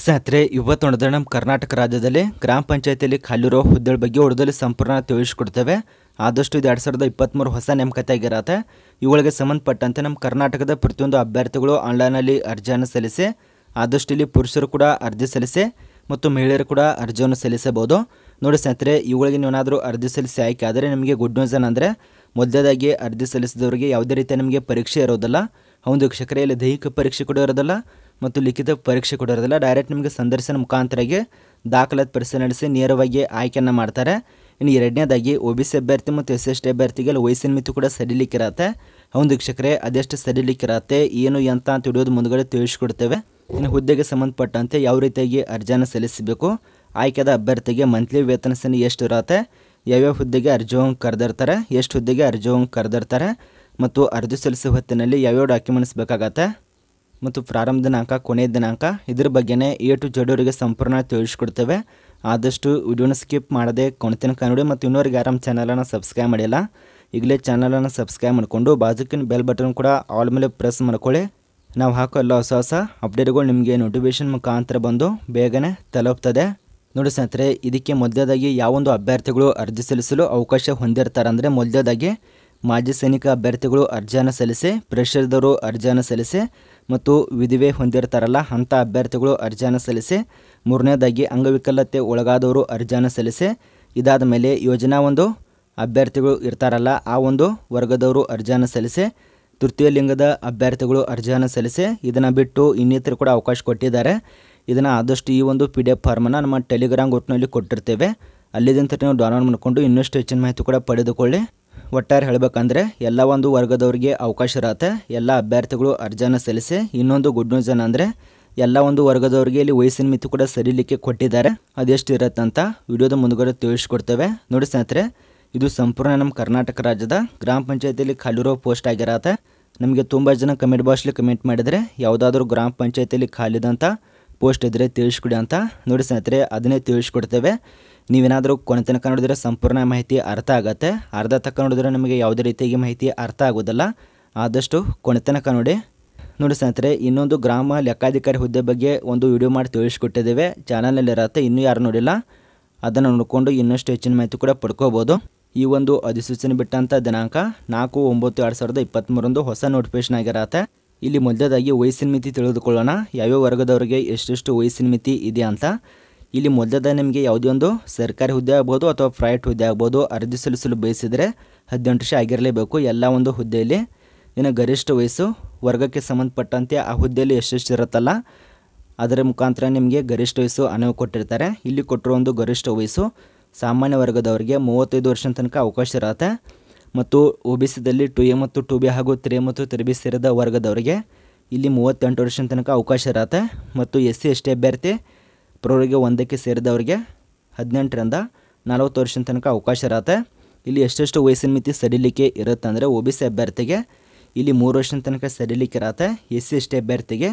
ಸ್ನೇಹಿತರೆ ಇವತ್ತು ನೋಡಿದ್ರೆ ನಮ್ಮ ಕರ್ನಾಟಕ ರಾಜ್ಯದಲ್ಲಿ ಗ್ರಾಮ ಪಂಚಾಯತಿಯಲ್ಲಿ ಖಾಲಿರೋ ಹುದ್ದೆಗಳ ಬಗ್ಗೆ ಹೊಡೆದಲ್ಲಿ ಸಂಪೂರ್ಣ ತಿಳಿಸ್ಕೊಡ್ತೇವೆ ಆದಷ್ಟು ಇದು ಎರಡು ಸಾವಿರದ ಇಪ್ಪತ್ತ್ಮೂರು ಹೊಸ ನೇಮಕತೆ ಆಗಿರತ್ತೆ ಇವುಗಳಿಗೆ ಸಂಬಂಧಪಟ್ಟಂತೆ ನಮ್ಮ ಕರ್ನಾಟಕದ ಪ್ರತಿಯೊಂದು ಅಭ್ಯರ್ಥಿಗಳು ಆನ್ಲೈನಲ್ಲಿ ಅರ್ಜಿಯನ್ನು ಸಲ್ಲಿಸಿ ಆದಷ್ಟು ಇಲ್ಲಿ ಪುರುಷರು ಕೂಡ ಅರ್ಜಿ ಸಲ್ಲಿಸಿ ಮತ್ತು ಮಹಿಳೆಯರು ಕೂಡ ಅರ್ಜಿಯನ್ನು ಸಲ್ಲಿಸಬಹುದು ನೋಡಿ ಸ್ನೇಹಿತರೆ ಇವುಗಳಿಗೆ ನೀವೇನಾದರೂ ಅರ್ಜಿ ಸಲ್ಲಿಸಿ ಆಯ್ಕೆ ಆದರೆ ನಿಮಗೆ ಗುಡ್ ನ್ಯೂಸ್ ಏನಂದರೆ ಮೊದಲೇದಾಗಿ ಅರ್ಜಿ ಸಲ್ಲಿಸಿದವರಿಗೆ ಯಾವುದೇ ರೀತಿಯ ನಿಮಗೆ ಪರೀಕ್ಷೆ ಇರೋದಿಲ್ಲ ಒಂದು ವೀಕ್ಷಕರೇ ಇಲ್ಲಿ ದೈಹಿಕ ಪರೀಕ್ಷೆ ಕೂಡ ಇರೋದಿಲ್ಲ ಮತ್ತು ಲಿಖಿತ ಪರೀಕ್ಷೆ ಕೊಡೋದಿಲ್ಲ ಡೈರೆಕ್ಟ್ ನಿಮಗೆ ಸಂದರ್ಶನ ಮುಖಾಂತರಾಗಿ ದಾಖಲಾತಿ ಪರೀಕ್ಷೆ ನಡೆಸಿ ನೇರವಾಗಿ ಆಯ್ಕೆಯನ್ನು ಮಾಡ್ತಾರೆ ಇನ್ನು ಎರಡನೇದಾಗಿ ಒ ಬಿ ಸಿ ಅಭ್ಯರ್ಥಿ ಮತ್ತು ಎಸ್ ಎಸ್ ಟಿ ಅಭ್ಯರ್ಥಿಗೆ ವಯಸ್ಸಿನ ಮಿತಿ ಕೂಡ ಸಡಿಲಿಕ್ಕಿರತ್ತೆ ಹೌದು ವೀಕ್ಷಕರೇ ಅದೆಷ್ಟು ಸಡಿಲಿಕ್ಕಿರತ್ತೆ ಏನು ಎಂತ ಅಂತ ಹಿಡಿಯೋದು ಮುಂದುಗಡೆ ತಿಳಿಸ್ಕೊಡ್ತೇವೆ ಇನ್ನು ಹುದ್ದೆಗೆ ಸಂಬಂಧಪಟ್ಟಂತೆ ಯಾವ ರೀತಿಯಾಗಿ ಅರ್ಜಿಯನ್ನು ಸಲ್ಲಿಸಬೇಕು ಆಯ್ಕೆದ ಅಭ್ಯರ್ಥಿಗೆ ಮಂತ್ಲಿ ವೇತನ ಸೆನೆ ಎಷ್ಟು ಇರತ್ತೆ ಯಾವ್ಯಾವ ಹುದ್ದೆಗೆ ಅರ್ಜಿ ಹೋಗಿ ಕರೆದಿರ್ತಾರೆ ಎಷ್ಟು ಹುದ್ದೆಗೆ ಅರ್ಜಿ ಹೋಗಿ ಕರೆದಿರ್ತಾರೆ ಮತ್ತು ಅರ್ಜಿ ಸಲ್ಲಿಸುವ ಹೊತ್ತಿನಲ್ಲಿ ಯಾವ್ಯಾವ ಡಾಕ್ಯುಮೆಂಟ್ಸ್ ಬೇಕಾಗತ್ತೆ ಮತ್ತು ಪ್ರಾರಂಭ ದಿನಾಂಕ ಕೊನೆಯ ದಿನಾಂಕ ಇದ್ರ ಬಗ್ಗೆನೇ ಎ ಟು ಜಡೋರಿಗೆ ಸಂಪೂರ್ಣ ತಿಳಿಸ್ಕೊಡ್ತೇವೆ ಆದಷ್ಟು ವಿಡಿಯೋನ ಸ್ಕಿಪ್ ಮಾಡದೆ ಕ ನೋಡಿ ಮತ್ತು ಇನ್ನೊರಿಗೆ ಆರಾಮ್ ಚಾನಲನ್ನು ಸಬ್ಸ್ಕ್ರೈಬ್ ಮಾಡಿಲ್ಲ ಈಗಲೇ ಚಾನಲನ್ನು ಸಬ್ಸ್ಕ್ರೈಬ್ ಮಾಡಿಕೊಂಡು ಬಾಜುಕಿನ ಬೆಲ್ ಬಟನ್ ಕೂಡ ಆಲ್ ಮೇಲೆ ಪ್ರೆಸ್ ಮಾಡ್ಕೊಳ್ಳಿ ನಾವು ಹಾಕೋ ಎಲ್ಲ ಹೊಸ ಹೊಸ ಅಪ್ಡೇಟ್ಗಳು ನಿಮಗೆ ನೋಟಿಫಿಕೇಷನ್ ಮುಖಾಂತರ ಬಂದು ಬೇಗನೆ ತಲುಪ್ತದೆ ನೋಡಿ ಸ್ನೇಹಿತರೆ ಇದಕ್ಕೆ ಮೊದಲೇದಾಗಿ ಯಾವೊಂದು ಅಭ್ಯರ್ಥಿಗಳು ಅರ್ಜಿ ಸಲ್ಲಿಸಲು ಅವಕಾಶ ಹೊಂದಿರ್ತಾರಂದರೆ ಮೊದಲೇದಾಗಿ ಮಾಜಿ ಸೈನಿಕ ಅಭ್ಯರ್ಥಿಗಳು ಅರ್ಜಿಯನ್ನು ಸಲ್ಲಿಸಿ ಪ್ರೆಷರ್ದವರು ಅರ್ಜಿಯನ್ನು ಸಲ್ಲಿಸಿ ಮತ್ತು ವಿಧಿವೆ ಹೊಂದಿರ್ತಾರಲ್ಲ ಅಂಥ ಅಭ್ಯರ್ಥಿಗಳು ಅರ್ಜಿಯನ್ನು ಸಲ್ಲಿಸಿ ಮೂರನೇದಾಗಿ ಅಂಗವಿಕಲತೆ ಒಳಗಾದವರು ಅರ್ಜಿಯನ್ನು ಸಲ್ಲಿಸಿ ಇದಾದ ಮೇಲೆ ಯೋಜನಾ ಒಂದು ಅಭ್ಯರ್ಥಿಗಳು ಇರ್ತಾರಲ್ಲ ಆ ಒಂದು ವರ್ಗದವರು ಅರ್ಜಿಯನ್ನು ಸಲ್ಲಿಸಿ ತೃತೀಯ ಲಿಂಗದ ಅಭ್ಯರ್ಥಿಗಳು ಅರ್ಜಿಯನ್ನು ಸಲ್ಲಿಸಿ ಇದನ್ನು ಬಿಟ್ಟು ಇನ್ನಿತರ ಕೂಡ ಅವಕಾಶ ಕೊಟ್ಟಿದ್ದಾರೆ ಇದನ್ನು ಆದಷ್ಟು ಈ ಒಂದು ಪಿ ಡಿ ಎಫ್ ಫಾರ್ಮನ್ನು ನಮ್ಮ ಟೆಲಿಗ್ರಾಮ್ ಗ್ರೂಪ್ನಲ್ಲಿ ಕೊಟ್ಟಿರ್ತೇವೆ ಅಲ್ಲಿದ್ದಂತ ನೀವು ಡೌನ್ಲೋಡ್ ಮಾಡಿಕೊಂಡು ಇನ್ನಷ್ಟು ಹೆಚ್ಚಿನ ಮಾಹಿತಿ ಕೂಡ ಪಡೆದುಕೊಳ್ಳಿ ಒಟ್ಟಾರೆ ಹೇಳಬೇಕಂದ್ರೆ ಎಲ್ಲ ಒಂದು ವರ್ಗದವ್ರಿಗೆ ಅವಕಾಶ ಇರತ್ತೆ ಎಲ್ಲ ಅಭ್ಯರ್ಥಿಗಳು ಅರ್ಜಿಯನ್ನು ಸಲ್ಲಿಸಿ ಇನ್ನೊಂದು ಗುಡ್ ನ್ಯೂಸ್ ಏನಂದರೆ ಎಲ್ಲ ಒಂದು ವರ್ಗದವ್ರಿಗೆ ಇಲ್ಲಿ ವಯಸ್ಸಿನ ಮಿತಿ ಕೂಡ ಸರಿಲಿಕ್ಕೆ ಕೊಟ್ಟಿದ್ದಾರೆ ಅದೆಷ್ಟು ಇರುತ್ತೆ ಅಂತ ವಿಡಿಯೋದ ಮುಂದುಗಡೆ ತಿಳಿಸ್ಕೊಡ್ತೇವೆ ನೋಡಿ ಸ್ನೇಹಿತರೆ ಇದು ಸಂಪೂರ್ಣ ನಮ್ಮ ಕರ್ನಾಟಕ ರಾಜ್ಯದ ಗ್ರಾಮ ಪಂಚಾಯತಿಯಲ್ಲಿ ಖಾಲಿರೋ ಪೋಸ್ಟ್ ಆಗಿರತ್ತೆ ನಮಗೆ ತುಂಬ ಜನ ಕಮೆಂಟ್ ಬಾಕ್ಸ್ಲಿ ಕಮೆಂಟ್ ಮಾಡಿದರೆ ಯಾವುದಾದ್ರೂ ಗ್ರಾಮ ಪಂಚಾಯತಿಯಲ್ಲಿ ಖಾಲಿದಂಥ ಪೋಸ್ಟ್ ಇದ್ದರೆ ತಿಳಿಸ್ಕೊಡಿ ಅಂತ ನೋಡಿ ಸ್ನೇಹಿತರೆ ಅದನ್ನೇ ತಿಳಿಸ್ಕೊಡ್ತೇವೆ ನೀವೇನಾದರೂ ಕೊನೆ ತನಕ ಸಂಪೂರ್ಣ ಮಾಹಿತಿ ಅರ್ಥ ಆಗುತ್ತೆ ಅರ್ಧ ತಕ್ಕ ನೋಡಿದ್ರೆ ನಿಮಗೆ ಯಾವುದೇ ರೀತಿಯಾಗಿ ಮಾಹಿತಿ ಅರ್ಥ ಆಗೋದಿಲ್ಲ ಆದಷ್ಟು ಕೊನೆ ತನಕ ನೋಡಿ ನೋಡಿ ಸ್ನೇಹಿತರೆ ಇನ್ನೊಂದು ಗ್ರಾಮ ಲೆಕ್ಕಾಧಿಕಾರಿ ಹುದ್ದೆ ಬಗ್ಗೆ ಒಂದು ವಿಡಿಯೋ ಮಾಡಿ ತಿಳಿಸ್ಕೊಟ್ಟಿದ್ದೇವೆ ಇರತ್ತೆ ಇನ್ನೂ ಯಾರು ನೋಡಿಲ್ಲ ಅದನ್ನು ನೋಡಿಕೊಂಡು ಇನ್ನಷ್ಟು ಹೆಚ್ಚಿನ ಮಾಹಿತಿ ಕೂಡ ಪಡ್ಕೋಬೋದು ಈ ಒಂದು ಅಧಿಸೂಚನೆ ಬಿಟ್ಟಂಥ ದಿನಾಂಕ ನಾಲ್ಕು ಒಂಬತ್ತು ಎರಡು ಸಾವಿರದ ಇಪ್ಪತ್ತ್ಮೂರೊಂದು ಹೊಸ ನೋಟಿಫಿಕೇಶನ್ ಆಗಿರತ್ತೆ ಇಲ್ಲಿ ಮೊದಲೇದಾಗಿ ವಯಸ್ಸಿನ ಮಿತಿ ತಿಳಿದುಕೊಳ್ಳೋಣ ಯಾವ್ಯಾವ ವರ್ಗದವರಿಗೆ ಎಷ್ಟೆಷ್ಟು ವಯಸ್ಸಿನ ಮಿತಿ ಇದೆ ಅಂತ ಇಲ್ಲಿ ಮೊದಲದ ನಿಮಗೆ ಯಾವುದೇ ಒಂದು ಸರ್ಕಾರಿ ಹುದ್ದೆ ಆಗ್ಬೋದು ಅಥವಾ ಪ್ರೈವೇಟ್ ಹುದ್ದೆ ಆಗ್ಬೋದು ಅರ್ಜಿ ಸಲ್ಲಿಸಲು ಬಯಸಿದರೆ ಹದಿನೆಂಟು ವರ್ಷ ಆಗಿರಲೇಬೇಕು ಎಲ್ಲ ಒಂದು ಹುದ್ದೆಯಲ್ಲಿ ಇನ್ನು ಗರಿಷ್ಠ ವಯಸ್ಸು ವರ್ಗಕ್ಕೆ ಸಂಬಂಧಪಟ್ಟಂತೆ ಆ ಹುದ್ದೆಯಲ್ಲಿ ಎಷ್ಟೆಷ್ಟು ಇರುತ್ತಲ್ಲ ಅದರ ಮುಖಾಂತರ ನಿಮಗೆ ಗರಿಷ್ಠ ವಯಸ್ಸು ಅನುವು ಕೊಟ್ಟಿರ್ತಾರೆ ಇಲ್ಲಿ ಕೊಟ್ಟಿರೋ ಒಂದು ಗರಿಷ್ಠ ವಯಸ್ಸು ಸಾಮಾನ್ಯ ವರ್ಗದವರಿಗೆ ಮೂವತ್ತೈದು ವರ್ಷದ ತನಕ ಅವಕಾಶ ಇರುತ್ತೆ ಮತ್ತು ಒ ಬಿ ಸಿದಲ್ಲಿ ಟು ಎ ಮತ್ತು ಟು ಬಿ ಹಾಗೂ ತ್ರೀ ಮತ್ತು ತ್ರೀ ಬಿ ಸೇರಿದ ವರ್ಗದವರಿಗೆ ಇಲ್ಲಿ ಮೂವತ್ತೆಂಟು ವರ್ಷದ ತನಕ ಅವಕಾಶ ಇರುತ್ತೆ ಮತ್ತು ಎಸ್ ಸಿ ಎಸ್ ಟಿ ಅಭ್ಯರ್ಥಿ ಪ್ರವರಿಗೆ ಒಂದಕ್ಕೆ ಸೇರಿದವರಿಗೆ ಹದಿನೆಂಟರಿಂದ ನಲವತ್ತು ವರ್ಷದ ತನಕ ಅವಕಾಶ ಇರತ್ತೆ ಇಲ್ಲಿ ಎಷ್ಟೆಷ್ಟು ವಯಸ್ಸಿನ ಮಿತಿ ಸಡಿಲಿಕ್ಕೆ ಇರುತ್ತೆ ಅಂದರೆ ಒ ಬಿ ಸಿ ಅಭ್ಯರ್ಥಿಗೆ ಇಲ್ಲಿ ಮೂರು ವರ್ಷದ ತನಕ ಸಡಿಲಿಕ್ಕೆ ಇರತ್ತೆ ಎಸ್ ಸಿ ಎಸ್ ಟಿ ಅಭ್ಯರ್ಥಿಗೆ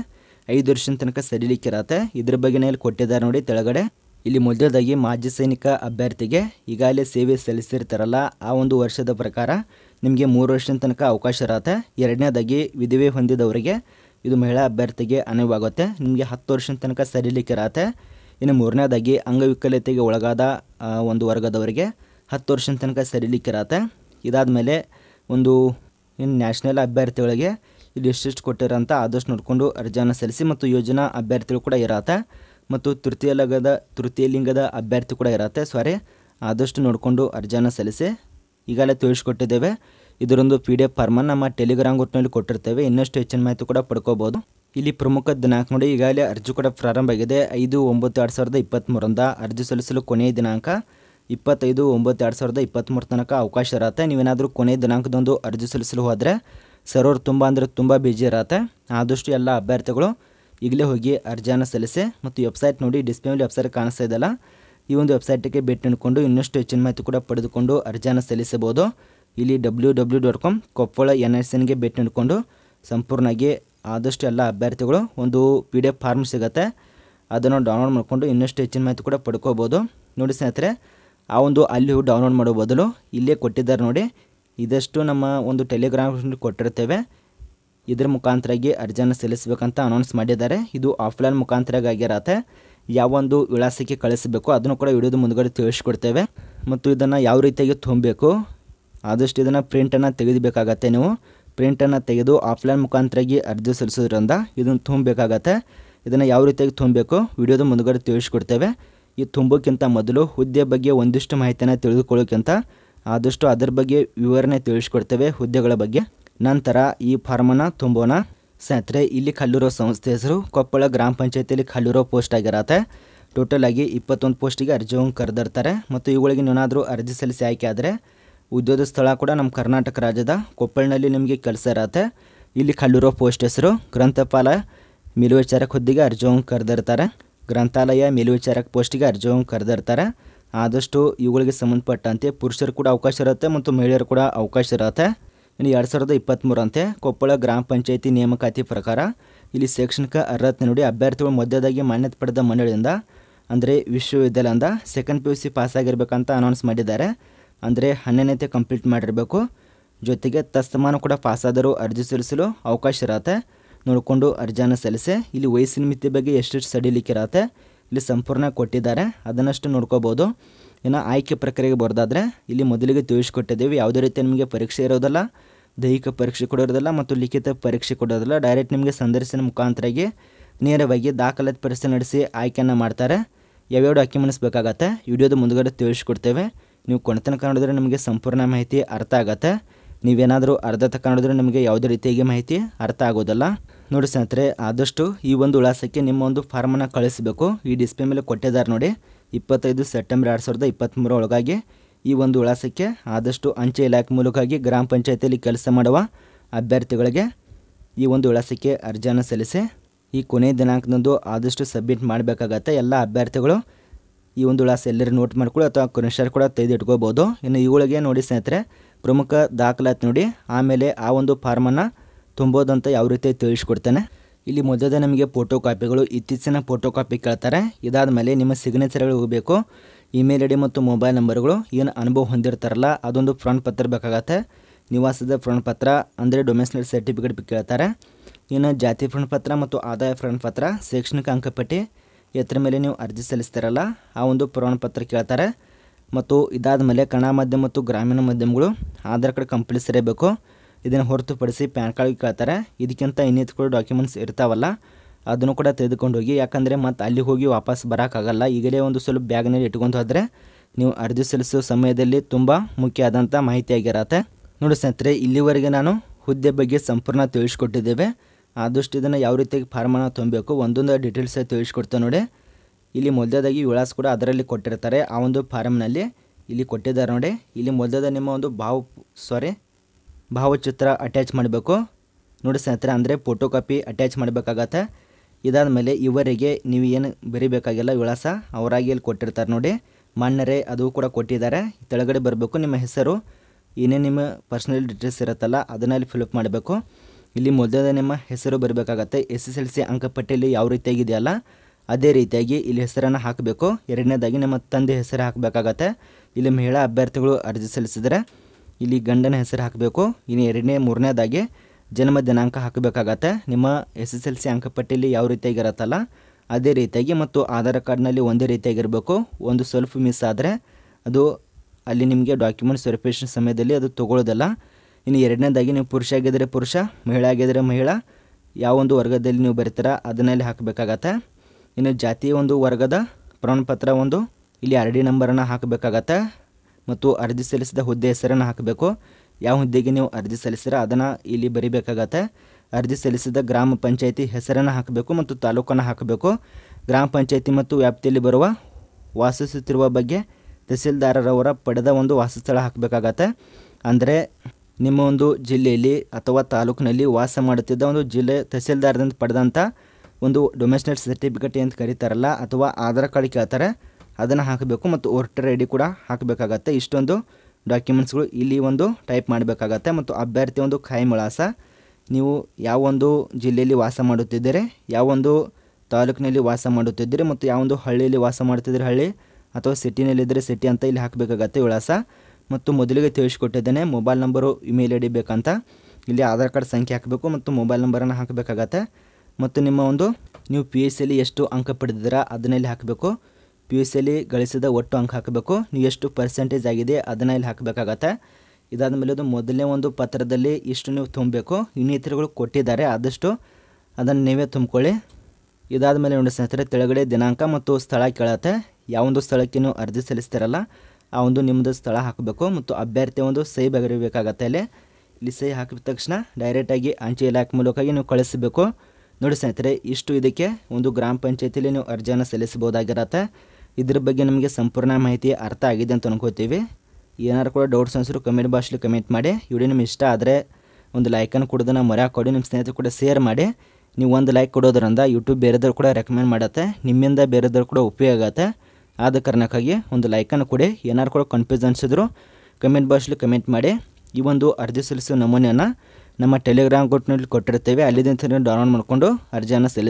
ಐದು ವರ್ಷದ ತನಕ ಸಡಿಲಿಕ್ಕೆ ಇರತ್ತೆ ಇದ್ರ ಬಗ್ಗೆನೇ ಇಲ್ಲಿ ಕೊಟ್ಟಿದ್ದಾರೆ ನೋಡಿ ತೆಳಗಡೆ ಇಲ್ಲಿ ಮೊದಲದಾಗಿ ಮಾಜಿ ಸೈನಿಕ ಅಭ್ಯರ್ಥಿಗೆ ಈಗಾಗಲೇ ಸೇವೆ ಸಲ್ಲಿಸಿರ್ತಾರಲ್ಲ ಆ ಒಂದು ವರ್ಷದ ಪ್ರಕಾರ ನಿಮಗೆ ಮೂರು ವರ್ಷದ ತನಕ ಅವಕಾಶ ಇರತ್ತೆ ಎರಡನೇದಾಗಿ ವಿಧಿವೆ ಹೊಂದಿದವರಿಗೆ ಇದು ಮಹಿಳಾ ಅಭ್ಯರ್ಥಿಗೆ ಅನುವಾಗುತ್ತೆ ನಿಮಗೆ ಹತ್ತು ವರ್ಷದ ತನಕ ಸಡಿಲಿಕ್ಕೆ ಇರತ್ತೆ ಇನ್ನು ಮೂರನೇದಾಗಿ ಅಂಗವಿಕಲತೆಗೆ ಒಳಗಾದ ಒಂದು ವರ್ಗದವರಿಗೆ ಹತ್ತು ವರ್ಷದ ತನಕ ಸರಿಲಿಕ್ಕಿರತ್ತೆ ಇದಾದ ಮೇಲೆ ಒಂದು ಇನ್ನು ನ್ಯಾಷನಲ್ ಅಭ್ಯರ್ಥಿಗಳಿಗೆ ಇಲ್ಲಿ ಎಷ್ಟೆಷ್ಟು ಕೊಟ್ಟಿರೋಂಥ ಆದಷ್ಟು ನೋಡಿಕೊಂಡು ಅರ್ಜಿಯನ್ನು ಸಲ್ಲಿಸಿ ಮತ್ತು ಯೋಜನಾ ಅಭ್ಯರ್ಥಿಗಳು ಕೂಡ ಇರತ್ತೆ ಮತ್ತು ತೃತೀಯ ಲಗದ ತೃತೀಯ ಲಿಂಗದ ಅಭ್ಯರ್ಥಿ ಕೂಡ ಇರತ್ತೆ ಸಾರಿ ಆದಷ್ಟು ನೋಡಿಕೊಂಡು ಅರ್ಜಿಯನ್ನು ಸಲ್ಲಿಸಿ ಈಗಲೇ ತಿಳಿಸ್ಕೊಟ್ಟಿದ್ದೇವೆ ಇದರೊಂದು ಪಿ ಡಿ ಎಫ್ ಫಾರ್ಮನ್ನು ನಮ್ಮ ಟೆಲಿಗ್ರಾಮ್ ಗ್ರೂಪ್ನಲ್ಲಿ ಕೊಟ್ಟಿರ್ತೇವೆ ಇನ್ನಷ್ಟು ಹೆಚ್ಚಿನ ಮಾಹಿತಿ ಕೂಡ ಪಡ್ಕೋಬೋದು ಇಲ್ಲಿ ಪ್ರಮುಖ ದಿನಾಂಕ ನೋಡಿ ಈಗಾಗಲೇ ಅರ್ಜಿ ಕೂಡ ಪ್ರಾರಂಭ ಆಗಿದೆ ಐದು ಒಂಬತ್ತು ಎರಡು ಸಾವಿರದ ಇಪ್ಪತ್ತ್ಮೂರಂದ ಅರ್ಜಿ ಸಲ್ಲಿಸಲು ಕೊನೆಯ ದಿನಾಂಕ ಇಪ್ಪತ್ತೈದು ಒಂಬತ್ತು ಎರಡು ಸಾವಿರದ ಇಪ್ಪತ್ತ್ಮೂರು ತನಕ ಅವಕಾಶ ಇರತ್ತೆ ನೀವೇನಾದರೂ ಕೊನೆಯ ದಿನಾಂಕದೊಂದು ಅರ್ಜಿ ಸಲ್ಲಿಸಲು ಹೋದರೆ ಸರ್ವರ್ ತುಂಬ ಅಂದರೆ ತುಂಬ ಬಿಜಿ ಇರತ್ತೆ ಆದಷ್ಟು ಎಲ್ಲ ಅಭ್ಯರ್ಥಿಗಳು ಈಗಲೇ ಹೋಗಿ ಅರ್ಜಿಯನ್ನು ಸಲ್ಲಿಸಿ ಮತ್ತು ವೆಬ್ಸೈಟ್ ನೋಡಿ ಡಿಸ್ಪ್ಲೇಲಿ ವೆಬ್ಸೈಟ್ ಕಾಣಿಸ್ತಾ ಇದ್ದಲ್ಲ ಈ ಒಂದು ವೆಬ್ಸೈಟಿಗೆ ಭೇಟಿ ನೀಡಿಕೊಂಡು ಇನ್ನಷ್ಟು ಹೆಚ್ಚಿನ ಮಾಹಿತಿ ಕೂಡ ಪಡೆದುಕೊಂಡು ಅರ್ಜಿಯನ್ನು ಸಲ್ಲಿಸಬಹುದು ಇಲ್ಲಿ W W dot com Koppal N S ಎನ್ಗೆ ಭೇಟಿ ನೀಡಿಕೊಂಡು ಸಂಪೂರ್ಣವಾಗಿ ಆದಷ್ಟು ಎಲ್ಲ ಅಭ್ಯರ್ಥಿಗಳು ಒಂದು ಪಿ ಡಿ ಎಫ್ ಫಾರ್ಮ್ ಸಿಗುತ್ತೆ ಅದನ್ನು ಡೌನ್ಲೋಡ್ ಮಾಡಿಕೊಂಡು ಇನ್ನಷ್ಟು ಹೆಚ್ಚಿನ ಮಾಹಿತಿ ಕೂಡ ಪಡ್ಕೋಬೋದು ನೋಡಿ ಸ್ನೇಹಿತರೆ ಆ ಒಂದು ಅಲ್ಲಿ ಡೌನ್ಲೋಡ್ ಮಾಡೋ ಬದಲು ಇಲ್ಲೇ ಕೊಟ್ಟಿದ್ದಾರೆ ನೋಡಿ ಇದಷ್ಟು ನಮ್ಮ ಒಂದು ಟೆಲಿಗ್ರಾಮ್ ಕೊಟ್ಟಿರ್ತೇವೆ ಇದರ ಮುಖಾಂತರಾಗಿ ಅರ್ಜಿಯನ್ನು ಸಲ್ಲಿಸಬೇಕಂತ ಅನೌನ್ಸ್ ಮಾಡಿದ್ದಾರೆ ಇದು ಆಫ್ಲೈನ್ ಮುಖಾಂತರ ಆಗಿರತ್ತೆ ಒಂದು ವಿಳಾಸಕ್ಕೆ ಕಳಿಸಬೇಕು ಅದನ್ನು ಕೂಡ ಹಿಡಿಯೋದು ಮುಂದುಗಡೆ ತಿಳಿಸ್ಕೊಡ್ತೇವೆ ಮತ್ತು ಇದನ್ನು ಯಾವ ರೀತಿಯಾಗಿ ತುಂಬಬೇಕು ಆದಷ್ಟು ಇದನ್ನು ಪ್ರಿಂಟನ್ನು ತೆಗೆದಬೇಕಾಗತ್ತೆ ನೀವು ಪ್ರಿಂಟನ್ನು ತೆಗೆದು ಆಫ್ಲೈನ್ ಮುಖಾಂತರಾಗಿ ಅರ್ಜಿ ಸಲ್ಲಿಸೋದ್ರಿಂದ ಇದನ್ನು ತುಂಬಬೇಕಾಗತ್ತೆ ಇದನ್ನು ಯಾವ ರೀತಿಯಾಗಿ ತುಂಬಬೇಕು ವಿಡಿಯೋದ ಮುಂದುಗಡೆ ತಿಳಿಸ್ಕೊಡ್ತೇವೆ ಈ ತುಂಬೋಕ್ಕಿಂತ ಮೊದಲು ಹುದ್ದೆ ಬಗ್ಗೆ ಒಂದಿಷ್ಟು ಮಾಹಿತಿಯನ್ನು ತಿಳಿದುಕೊಳ್ಳೋಕ್ಕಿಂತ ಆದಷ್ಟು ಅದರ ಬಗ್ಗೆ ವಿವರಣೆ ತಿಳಿಸ್ಕೊಡ್ತೇವೆ ಹುದ್ದೆಗಳ ಬಗ್ಗೆ ನಂತರ ಈ ಫಾರ್ಮನ್ನು ತುಂಬೋಣ ಸ್ನೇಹಿತರೆ ಇಲ್ಲಿ ಕಲ್ಲಿರೋ ಸಂಸ್ಥೆ ಹೆಸರು ಕೊಪ್ಪಳ ಗ್ರಾಮ ಪಂಚಾಯತಿಯಲ್ಲಿ ಕಲ್ಲಿರೋ ಪೋಸ್ಟ್ ಆಗಿರತ್ತೆ ಟೋಟಲ್ ಆಗಿ ಇಪ್ಪತ್ತೊಂದು ಪೋಸ್ಟಿಗೆ ಅರ್ಜಿ ಕರೆದಿರ್ತಾರೆ ಮತ್ತು ಇವುಗಳಿಗೆ ನೇನಾದರೂ ಅರ್ಜಿ ಸಲ್ಲಿಸಿ ಆಯ್ಕೆ ಆದರೆ ಉದ್ಯೋಗ ಸ್ಥಳ ಕೂಡ ನಮ್ಮ ಕರ್ನಾಟಕ ರಾಜ್ಯದ ಕೊಪ್ಪಳನಲ್ಲಿ ನಿಮಗೆ ಕೆಲಸ ಇರತ್ತೆ ಇಲ್ಲಿ ಕಲ್ಲಿರೋ ಪೋಸ್ಟ್ ಹೆಸರು ಗ್ರಂಥಪಾಲ ಮೇಲ್ವಿಚಾರಕ ಹುದ್ದೆಗೆ ಹೋಗಿ ಕರೆದಿರ್ತಾರೆ ಗ್ರಂಥಾಲಯ ಮೇಲ್ವಿಚಾರಕ ಪೋಸ್ಟಿಗೆ ಹೋಗಿ ಕರೆದಿರ್ತಾರೆ ಆದಷ್ಟು ಇವುಗಳಿಗೆ ಸಂಬಂಧಪಟ್ಟಂತೆ ಪುರುಷರು ಕೂಡ ಅವಕಾಶ ಇರುತ್ತೆ ಮತ್ತು ಮಹಿಳೆಯರು ಕೂಡ ಅವಕಾಶ ಇರುತ್ತೆ ಇನ್ನು ಎರಡು ಸಾವಿರದ ಇಪ್ಪತ್ತ್ಮೂರಂತೆ ಕೊಪ್ಪಳ ಗ್ರಾಮ ಪಂಚಾಯಿತಿ ನೇಮಕಾತಿ ಪ್ರಕಾರ ಇಲ್ಲಿ ಶೈಕ್ಷಣಿಕ ಅರ್ಹತೆ ನೋಡಿ ಅಭ್ಯರ್ಥಿಗಳು ಮೊದಲಾಗಿ ಮಾನ್ಯತೆ ಪಡೆದ ಮಂಡಳಿಯಿಂದ ಅಂದರೆ ವಿಶ್ವವಿದ್ಯಾಲಯದಿಂದ ಸೆಕೆಂಡ್ ಪಿ ಯು ಸಿ ಪಾಸಾಗಿರ್ಬೇಕಂತ ಅನೌನ್ಸ್ ಮಾಡಿದ್ದಾರೆ ಅಂದರೆ ಹನ್ನೆರಡನೇ ಕಂಪ್ಲೀಟ್ ಮಾಡಿರಬೇಕು ಜೊತೆಗೆ ತಸ್ತಮಾನ ಕೂಡ ಪಾಸಾದರೂ ಅರ್ಜಿ ಸಲ್ಲಿಸಲು ಅವಕಾಶ ಇರತ್ತೆ ನೋಡಿಕೊಂಡು ಅರ್ಜಿಯನ್ನು ಸಲ್ಲಿಸಿ ಇಲ್ಲಿ ವಯಸ್ಸಿನ ಮಿತಿ ಬಗ್ಗೆ ಎಷ್ಟೆಷ್ಟು ಸಡಿಲಿಕ್ಕಿರತ್ತೆ ಇಲ್ಲಿ ಸಂಪೂರ್ಣ ಕೊಟ್ಟಿದ್ದಾರೆ ಅದನ್ನಷ್ಟು ನೋಡ್ಕೋಬೋದು ಇನ್ನು ಆಯ್ಕೆ ಪ್ರಕ್ರಿಯೆಗೆ ಬರೋದಾದರೆ ಇಲ್ಲಿ ಮೊದಲಿಗೆ ತಿಳಿಸ್ಕೊಟ್ಟಿದ್ದೀವಿ ಯಾವುದೇ ರೀತಿ ನಿಮಗೆ ಪರೀಕ್ಷೆ ಇರೋದಲ್ಲ ದೈಹಿಕ ಪರೀಕ್ಷೆ ಕೂಡ ಮತ್ತು ಲಿಖಿತ ಪರೀಕ್ಷೆ ಕೊಡೋದಿಲ್ಲ ಡೈರೆಕ್ಟ್ ನಿಮಗೆ ಸಂದರ್ಶನ ಮುಖಾಂತರಾಗಿ ನೇರವಾಗಿ ದಾಖಲಾತಿ ಪರೀಕ್ಷೆ ನಡೆಸಿ ಆಯ್ಕೆಯನ್ನು ಮಾಡ್ತಾರೆ ಯಾವ್ಯಾವ ಡಾಕ್ಯುಮೆಂಟ್ಸ್ ಬೇಕಾಗತ್ತೆ ವಿಡಿಯೋದ ಮುಂದುಗಡೆ ತಿಳಿಸ್ಕೊಡ್ತೇವೆ ನೀವು ಕೊನೆತನಕ ನೋಡಿದ್ರೆ ನಿಮಗೆ ಸಂಪೂರ್ಣ ಮಾಹಿತಿ ಅರ್ಥ ಆಗತ್ತೆ ನೀವೇನಾದರೂ ಅರ್ಧ ತಕ ನೋಡಿದ್ರೆ ನಿಮಗೆ ಯಾವುದೇ ರೀತಿಯಾಗಿ ಮಾಹಿತಿ ಅರ್ಥ ಆಗೋದಲ್ಲ ನೋಡಿ ಸ್ನೇಹಿತರೆ ಆದಷ್ಟು ಈ ಒಂದು ವಿಳಾಸಕ್ಕೆ ನಿಮ್ಮ ಒಂದು ಫಾರ್ಮನ್ನು ಕಳಿಸಬೇಕು ಈ ಡಿಸ್ಪ್ಲೇ ಮೇಲೆ ಕೊಟ್ಟಿದ್ದಾರೆ ನೋಡಿ ಇಪ್ಪತ್ತೈದು ಸೆಪ್ಟೆಂಬರ್ ಎರಡು ಸಾವಿರದ ಇಪ್ಪತ್ತ್ಮೂರ ಒಳಗಾಗಿ ಈ ಒಂದು ವಿಳಾಸಕ್ಕೆ ಆದಷ್ಟು ಅಂಚೆ ಇಲಾಖೆ ಮೂಲಕವಾಗಿ ಗ್ರಾಮ ಪಂಚಾಯತಿಯಲ್ಲಿ ಕೆಲಸ ಮಾಡುವ ಅಭ್ಯರ್ಥಿಗಳಿಗೆ ಈ ಒಂದು ವಿಳಾಸಕ್ಕೆ ಅರ್ಜಿಯನ್ನು ಸಲ್ಲಿಸಿ ಈ ಕೊನೆಯ ದಿನಾಂಕದಂದು ಆದಷ್ಟು ಸಬ್ಮಿಟ್ ಮಾಡಬೇಕಾಗತ್ತೆ ಎಲ್ಲ ಅಭ್ಯರ್ಥಿಗಳು ಈ ಒಂದು ವಿಳಾಸ ಎಲ್ಲರೂ ನೋಟ್ ಮಾಡ್ಕೊಳ್ಳಿ ಅಥವಾ ಕನಿಷ್ಠರು ಕೂಡ ತೆಗೆದಿಟ್ಕೋಬೋದು ಇನ್ನು ಇವುಗಳಿಗೆ ನೋಡಿ ಸ್ನೇಹಿತರೆ ಪ್ರಮುಖ ದಾಖಲಾತಿ ನೋಡಿ ಆಮೇಲೆ ಆ ಒಂದು ಫಾರ್ಮನ್ನು ತುಂಬೋದಂತ ಯಾವ ರೀತಿ ತಿಳಿಸ್ಕೊಡ್ತೇನೆ ಇಲ್ಲಿ ಮೊದಲೇ ನಮಗೆ ಫೋಟೋ ಕಾಪಿಗಳು ಇತ್ತೀಚಿನ ಫೋಟೋ ಕಾಪಿ ಕೇಳ್ತಾರೆ ಇದಾದ ಮೇಲೆ ನಿಮ್ಮ ಸಿಗ್ನೇಚರ್ಗಳು ಹೋಗಬೇಕು ಇಮೇಲ್ ಐ ಡಿ ಮತ್ತು ಮೊಬೈಲ್ ನಂಬರ್ಗಳು ಏನು ಅನುಭವ ಹೊಂದಿರ್ತಾರಲ್ಲ ಅದೊಂದು ಫ್ರಂಟ್ ಪತ್ರ ಬೇಕಾಗತ್ತೆ ನಿವಾಸದ ಫ್ರಂಟ್ ಪತ್ರ ಅಂದರೆ ಡೊಮೆಸ್ನಲ್ ಸರ್ಟಿಫಿಕೇಟ್ ಕೇಳ್ತಾರೆ ಇನ್ನು ಜಾತಿ ಫ್ರಂಟ್ ಪತ್ರ ಮತ್ತು ಆದಾಯ ಫ್ರಂಟ್ ಪತ್ರ ಶೈಕ್ಷಣಿಕ ಅಂಕಪಟ್ಟಿ ಎತ್ತರ ಮೇಲೆ ನೀವು ಅರ್ಜಿ ಸಲ್ಲಿಸ್ತಾರಲ್ಲ ಆ ಒಂದು ಪ್ರಮಾಣ ಪತ್ರ ಕೇಳ್ತಾರೆ ಮತ್ತು ಇದಾದ ಮೇಲೆ ಕನ್ನಡ ಮಾಧ್ಯಮ ಮತ್ತು ಗ್ರಾಮೀಣ ಮಾಧ್ಯಮಗಳು ಆಧಾರ್ ಕಾರ್ಡ್ ಕಂಪಲ್ಸರಿ ಬೇಕು ಇದನ್ನು ಹೊರತುಪಡಿಸಿ ಪ್ಯಾನ್ ಕಾರ್ಡ್ ಕೇಳ್ತಾರೆ ಇದಕ್ಕಿಂತ ಕೂಡ ಡಾಕ್ಯುಮೆಂಟ್ಸ್ ಇರ್ತಾವಲ್ಲ ಅದನ್ನು ಕೂಡ ತೆಗೆದುಕೊಂಡು ಹೋಗಿ ಯಾಕಂದರೆ ಮತ್ತೆ ಅಲ್ಲಿ ಹೋಗಿ ವಾಪಸ್ ಬರೋಕ್ಕಾಗಲ್ಲ ಈಗಲೇ ಒಂದು ಸ್ವಲ್ಪ ಬ್ಯಾಗ್ನಲ್ಲಿ ಇಟ್ಕೊಂಡು ಹೋದರೆ ನೀವು ಅರ್ಜಿ ಸಲ್ಲಿಸೋ ಸಮಯದಲ್ಲಿ ತುಂಬ ಮುಖ್ಯ ಆದಂಥ ಮಾಹಿತಿಯಾಗಿರತ್ತೆ ನೋಡಿ ಸ್ನೇಹಿತರೆ ಇಲ್ಲಿವರೆಗೆ ನಾನು ಹುದ್ದೆ ಬಗ್ಗೆ ಸಂಪೂರ್ಣ ತಿಳಿಸ್ಕೊಟ್ಟಿದ್ದೇವೆ ಆದಷ್ಟು ಇದನ್ನು ಯಾವ ರೀತಿಯಾಗಿ ಫಾರ್ಮನ್ನ ತುಂಬಬೇಕು ಒಂದೊಂದು ಡೀಟೇಲ್ಸ್ ತಿಳಿಸ್ಕೊಡ್ತೇವೆ ನೋಡಿ ಇಲ್ಲಿ ಮೊದಲದಾಗಿ ವಿಳಾಸ ಕೂಡ ಅದರಲ್ಲಿ ಕೊಟ್ಟಿರ್ತಾರೆ ಆ ಒಂದು ಫಾರಮ್ನಲ್ಲಿ ಇಲ್ಲಿ ಕೊಟ್ಟಿದ್ದಾರೆ ನೋಡಿ ಇಲ್ಲಿ ಮೊದಲದ ನಿಮ್ಮ ಒಂದು ಭಾವ ಸಾರಿ ಭಾವಚಿತ್ರ ಅಟ್ಯಾಚ್ ಮಾಡಬೇಕು ನೋಡಿ ಸ್ನೇಹಿತರೆ ಅಂದರೆ ಫೋಟೋ ಕಾಪಿ ಅಟ್ಯಾಚ್ ಮಾಡಬೇಕಾಗತ್ತೆ ಇದಾದ ಮೇಲೆ ಇವರಿಗೆ ನೀವು ಏನು ಬರೀಬೇಕಾಗಿಲ್ಲ ವಿಳಾಸ ಅವರಾಗಿ ಇಲ್ಲಿ ಕೊಟ್ಟಿರ್ತಾರೆ ನೋಡಿ ಮಣ್ಣರೆ ಅದು ಕೂಡ ಕೊಟ್ಟಿದ್ದಾರೆ ತೆಳಗಡೆ ಬರಬೇಕು ನಿಮ್ಮ ಹೆಸರು ಏನೇ ನಿಮ್ಮ ಪರ್ಸ್ನಲ್ ಡೀಟೇಲ್ಸ್ ಇರುತ್ತಲ್ಲ ಅದನ್ನಲ್ಲಿ ಫಿಲಪ್ ಮಾಡಬೇಕು ಇಲ್ಲಿ ಮೊದಲೇ ನಿಮ್ಮ ಹೆಸರು ಬರಬೇಕಾಗತ್ತೆ ಎಸ್ ಎಸ್ ಎಲ್ ಸಿ ಅಂಕಪಟ್ಟಿಯಲ್ಲಿ ಯಾವ ರೀತಿಯಾಗಿದೆಯಲ್ಲ ಅದೇ ರೀತಿಯಾಗಿ ಇಲ್ಲಿ ಹೆಸರನ್ನು ಹಾಕಬೇಕು ಎರಡನೇದಾಗಿ ನಮ್ಮ ತಂದೆ ಹೆಸರು ಹಾಕಬೇಕಾಗತ್ತೆ ಇಲ್ಲಿ ಮಹಿಳಾ ಅಭ್ಯರ್ಥಿಗಳು ಅರ್ಜಿ ಸಲ್ಲಿಸಿದರೆ ಇಲ್ಲಿ ಗಂಡನ ಹೆಸರು ಹಾಕಬೇಕು ಇನ್ನು ಎರಡನೇ ಮೂರನೇದಾಗಿ ಜನ್ಮ ದಿನಾಂಕ ಹಾಕಬೇಕಾಗತ್ತೆ ನಿಮ್ಮ ಎಸ್ ಎಸ್ ಎಲ್ ಸಿ ಅಂಕಪಟ್ಟಿಯಲ್ಲಿ ಯಾವ ರೀತಿಯಾಗಿರತ್ತಲ್ಲ ಅದೇ ರೀತಿಯಾಗಿ ಮತ್ತು ಆಧಾರ್ ಕಾರ್ಡ್ನಲ್ಲಿ ಒಂದೇ ರೀತಿಯಾಗಿರಬೇಕು ಒಂದು ಸ್ವಲ್ಪ ಮಿಸ್ ಆದರೆ ಅದು ಅಲ್ಲಿ ನಿಮಗೆ ಡಾಕ್ಯುಮೆಂಟ್ಸ್ ವೆರಿಫಿಕೇಷನ್ ಸಮಯದಲ್ಲಿ ಅದು ತೊಗೊಳ್ಳೋದಲ್ಲ ಇನ್ನು ಎರಡನೇದಾಗಿ ನೀವು ಪುರುಷ ಆಗಿದ್ದರೆ ಪುರುಷ ಮಹಿಳೆ ಆಗಿದ್ದರೆ ಮಹಿಳಾ ಯಾವೊಂದು ವರ್ಗದಲ್ಲಿ ನೀವು ಬರೀತೀರ ಅದನ್ನಲ್ಲಿ ಹಾಕಬೇಕಾಗತ್ತೆ ಇನ್ನು ಜಾತಿ ಒಂದು ವರ್ಗದ ಪ್ರಮಾಣಪತ್ರ ಒಂದು ಇಲ್ಲಿ ಆರ್ ಡಿ ನಂಬರನ್ನು ಹಾಕಬೇಕಾಗತ್ತೆ ಮತ್ತು ಅರ್ಜಿ ಸಲ್ಲಿಸಿದ ಹುದ್ದೆ ಹೆಸರನ್ನು ಹಾಕಬೇಕು ಯಾವ ಹುದ್ದೆಗೆ ನೀವು ಅರ್ಜಿ ಸಲ್ಲಿಸಿರ ಅದನ್ನು ಇಲ್ಲಿ ಬರೀಬೇಕಾಗತ್ತೆ ಅರ್ಜಿ ಸಲ್ಲಿಸಿದ ಗ್ರಾಮ ಪಂಚಾಯಿತಿ ಹೆಸರನ್ನು ಹಾಕಬೇಕು ಮತ್ತು ತಾಲೂಕನ್ನು ಹಾಕಬೇಕು ಗ್ರಾಮ ಪಂಚಾಯಿತಿ ಮತ್ತು ವ್ಯಾಪ್ತಿಯಲ್ಲಿ ಬರುವ ವಾಸಿಸುತ್ತಿರುವ ಬಗ್ಗೆ ತಹಸೀಲ್ದಾರರವರ ಪಡೆದ ಒಂದು ವಾಸಸ್ಥಳ ಹಾಕಬೇಕಾಗತ್ತೆ ಅಂದರೆ ನಿಮ್ಮ ಒಂದು ಜಿಲ್ಲೆಯಲ್ಲಿ ಅಥವಾ ತಾಲೂಕಿನಲ್ಲಿ ವಾಸ ಮಾಡುತ್ತಿದ್ದ ಒಂದು ಜಿಲ್ಲೆ ತಹಸೀಲ್ದಾರ್ದಿಂದ ಪಡೆದಂಥ ಒಂದು ಡೊಮೆಸ್ಟಿಕ್ ಸರ್ಟಿಫಿಕೇಟ್ ಅಂತ ಕರೀತಾರಲ್ಲ ಅಥವಾ ಆಧಾರ್ ಕಾರ್ಡ್ ಕೇಳ್ತಾರೆ ಅದನ್ನು ಹಾಕಬೇಕು ಮತ್ತು ವೋಟರ್ ಐ ಡಿ ಕೂಡ ಹಾಕಬೇಕಾಗತ್ತೆ ಇಷ್ಟೊಂದು ಡಾಕ್ಯುಮೆಂಟ್ಸ್ಗಳು ಇಲ್ಲಿ ಒಂದು ಟೈಪ್ ಮಾಡಬೇಕಾಗತ್ತೆ ಮತ್ತು ಅಭ್ಯರ್ಥಿ ಒಂದು ಖಾಯಂ ವಿಳಾಸ ನೀವು ಯಾವೊಂದು ಜಿಲ್ಲೆಯಲ್ಲಿ ವಾಸ ಮಾಡುತ್ತಿದ್ದೀರಿ ಯಾವೊಂದು ತಾಲೂಕಿನಲ್ಲಿ ವಾಸ ಮಾಡುತ್ತಿದ್ದೀರಿ ಮತ್ತು ಯಾವೊಂದು ಹಳ್ಳಿಯಲ್ಲಿ ವಾಸ ಮಾಡುತ್ತಿದ್ದೀರಿ ಹಳ್ಳಿ ಅಥವಾ ಸಿಟಿನಲ್ಲಿದ್ದರೆ ಸಿಟಿ ಅಂತ ಇಲ್ಲಿ ಹಾಕಬೇಕಾಗತ್ತೆ ವಿಳಾಸ ಮತ್ತು ಮೊದಲಿಗೆ ತಿಳಿಸ್ಕೊಟ್ಟಿದ್ದೇನೆ mobile number email I D ಬೇಕಂತ ಇಲ್ಲಿ ಆಧಾರ್ ಕಾರ್ಡ್ ಸಂಖ್ಯೆ ಹಾಕಬೇಕು ಮತ್ತು ಮೊಬೈಲ್ ನಂಬರನ್ನು ಹಾಕಬೇಕಾಗತ್ತೆ ಮತ್ತು ನಿಮ್ಮ ಒಂದು ನೀವು ಪಿ ಯು ಸಿಯಲ್ಲಿ ಎಷ್ಟು ಅಂಕ ಪಡೆದಿದ್ದೀರಾ ಅದನ್ನೆಲ್ಲಿ ಹಾಕಬೇಕು ಪಿ ಯು ಸಿಯಲ್ಲಿ ಗಳಿಸಿದ ಒಟ್ಟು ಅಂಕ ಹಾಕಬೇಕು ನೀವು ಎಷ್ಟು ಪರ್ಸೆಂಟೇಜ್ ಆಗಿದೆ ಅದನ್ನ ಇಲ್ಲಿ ಹಾಕಬೇಕಾಗತ್ತೆ ಇದಾದ ಮೇಲೆ ಅದು ಮೊದಲನೇ ಒಂದು ಪತ್ರದಲ್ಲಿ ಇಷ್ಟು ನೀವು ತುಂಬಬೇಕು ಇನ್ನಿತರಗಳು ಕೊಟ್ಟಿದ್ದಾರೆ ಆದಷ್ಟು ಅದನ್ನು ನೀವೇ ತುಂಬಿಕೊಳ್ಳಿ ಇದಾದ ಮೇಲೆ ನೋಡಿ ಸ್ನೇಹಿತರೆ ತೆಳಗಡೆ ದಿನಾಂಕ ಮತ್ತು ಸ್ಥಳ ಕೇಳತ್ತೆ ಯಾವೊಂದು ಸ್ಥಳಕ್ಕೆ ನೀವು ಅರ್ಜಿ ಸಲ್ಲಿಸ್ತಿರಲ್ಲ ಆ ಒಂದು ನಿಮ್ಮದು ಸ್ಥಳ ಹಾಕಬೇಕು ಮತ್ತು ಅಭ್ಯರ್ಥಿ ಒಂದು ಸಹಿ ಬಗರಬೇಕಾಗತ್ತೆ ಅಲ್ಲಿ ಇಲ್ಲಿ ಸಹಿ ಹಾಕಿದ ತಕ್ಷಣ ಡೈರೆಕ್ಟಾಗಿ ಅಂಚೆ ಇಲಾಖೆ ಮೂಲಕವಾಗಿ ನೀವು ಕಳಿಸಬೇಕು ನೋಡಿ ಸ್ನೇಹಿತರೆ ಇಷ್ಟು ಇದಕ್ಕೆ ಒಂದು ಗ್ರಾಮ ಪಂಚಾಯತಿಯಲ್ಲಿ ನೀವು ಅರ್ಜಿಯನ್ನು ಸಲ್ಲಿಸಬಹುದಾಗಿರತ್ತೆ ಇದ್ರ ಬಗ್ಗೆ ನಮಗೆ ಸಂಪೂರ್ಣ ಮಾಹಿತಿ ಅರ್ಥ ಆಗಿದೆ ಅಂತ ಅನ್ಕೋತೀವಿ ಏನಾರು ಕೂಡ ಡೌಟ್ಸ್ ಅನಿಸಿದ್ರು ಕಮೆಂಟ್ ಬಾಕ್ಸಲ್ಲಿ ಕಮೆಂಟ್ ಮಾಡಿ ವಿಡಿಯೋ ನಿಮ್ಗೆ ಇಷ್ಟ ಆದರೆ ಒಂದು ಲೈಕನ್ನು ಕೊಡೋದನ್ನು ಕೊಡಿ ನಿಮ್ಮ ಸ್ನೇಹಿತರು ಕೂಡ ಶೇರ್ ಮಾಡಿ ನೀವು ಒಂದು ಲೈಕ್ ಕೊಡೋದ್ರಿಂದ ಯೂಟ್ಯೂಬ್ ಬೇರೆದವ್ರು ಕೂಡ ರೆಕಮೆಂಡ್ ಮಾಡುತ್ತೆ ನಿಮ್ಮಿಂದ ಬೇರೆದವ್ರು ಕೂಡ ಉಪಯೋಗ ಆಗುತ್ತೆ ಆದ ಕಾರಣಕ್ಕಾಗಿ ಒಂದು ಲೈಕನ್ನು ಕೊಡಿ ಏನಾರು ಕೂಡ ಕನ್ಫ್ಯೂಸ್ ಅನಿಸಿದ್ರು ಕಮೆಂಟ್ ಬಾಕ್ಸಲ್ಲಿ ಕಮೆಂಟ್ ಮಾಡಿ ಈ ಒಂದು ಅರ್ಜಿ ಸಲ್ಲಿಸುವ ನಮೂನೆಯನ್ನು ನಮ್ಮ ಟೆಲಿಗ್ರಾಮ್ ಗ್ರೂಪ್ನಲ್ಲಿ ಕೊಟ್ಟಿರ್ತೇವೆ ಅಲ್ಲಿಂದ ಡೌನ್ಲೋಡ್ ಮಾಡಿಕೊಂಡು ಅರ್ಜಿಯನ್ನು ಸಲ್ಲಿಸಿ